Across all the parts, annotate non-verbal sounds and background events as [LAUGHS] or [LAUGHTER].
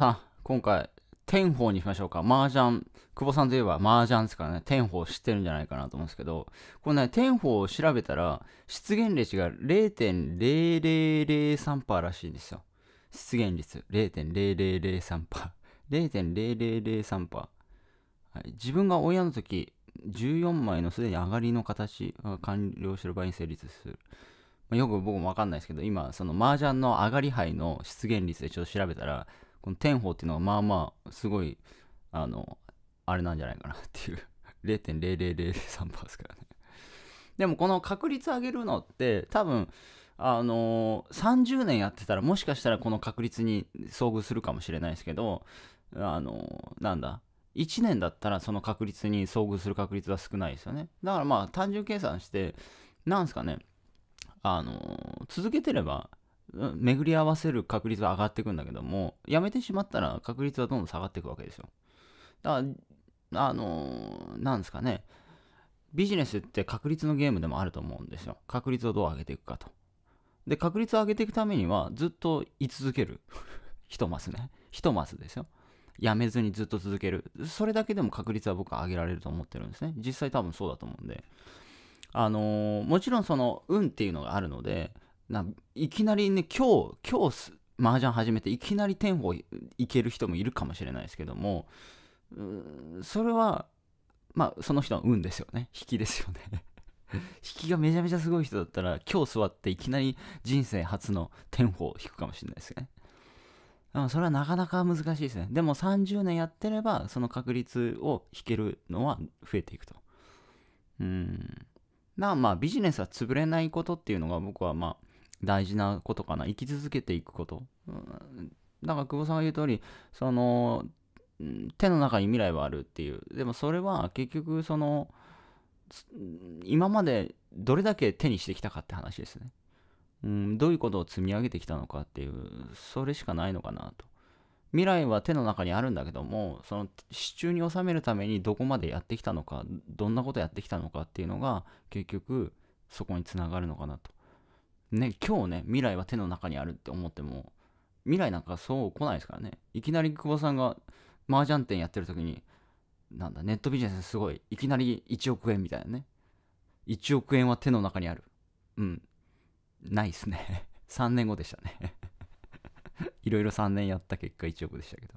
さあ、今回、天宝にしましょうか。麻雀。久保さんといえば麻雀ですからね、天宝知ってるんじゃないかなと思うんですけど、このね、天宝を調べたら、出現率が0.0003%らしいんですよ。出現率0.0003%。0.0003%。パー。自分が親の時、14枚のすでに上がりの形が完了してる場合に成立する。よく僕もわかんないですけど、今、その麻雀の上がり牌の出現率でちょっと調べたら、この天宝っていうのはまあまあすごいあのあれなんじゃないかなっていう0.0003% [LAUGHS] ですからねでもこの確率上げるのって多分あの30年やってたらもしかしたらこの確率に遭遇するかもしれないですけどあのなんだ1年だったらその確率に遭遇する確率は少ないですよねだからまあ単純計算してなんすかねあの続けてれば巡り合わせる確率は上がっていくんだけども、やめてしまったら確率はどんどん下がっていくわけですよ。だから、あのー、なんですかね、ビジネスって確率のゲームでもあると思うんですよ。確率をどう上げていくかと。で、確率を上げていくためには、ずっと居続ける。一マスね。一マスですよ。やめずにずっと続ける。それだけでも確率は僕は上げられると思ってるんですね。実際多分そうだと思うんで。あのー、もちろんその運っていうのがあるので、ないきなりね今日今日麻雀始めていきなり天保いける人もいるかもしれないですけどもそれはまあその人の運ですよね [LAUGHS] 引きですよね [LAUGHS] 引きがめちゃめちゃすごい人だったら今日座っていきなり人生初の天保を引くかもしれないですねそれはなかなか難しいですねでも30年やってればその確率を引けるのは増えていくとうんなまあビジネスは潰れないことっていうのが僕はまあ大事なことかな生き続けていくこと、うん、だから久保さんが言う通りその手の中に未来はあるっていうでもそれは結局その今までどれだけ手にしてきたかって話ですね、うん、どういうことを積み上げてきたのかっていうそれしかないのかなと未来は手の中にあるんだけどもその支柱に収めるためにどこまでやってきたのかどんなことやってきたのかっていうのが結局そこにつながるのかなとね、今日ね、未来は手の中にあるって思っても、未来なんかそう来ないですからね。いきなり久保さんが麻雀店やってる時に、なんだ、ネットビジネスすごい。いきなり1億円みたいなね。1億円は手の中にある。うん。ないっすね。3 [LAUGHS] 年後でしたね [LAUGHS] いろいろ3年やった結果1億でしたけど。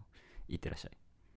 いってらっしゃい。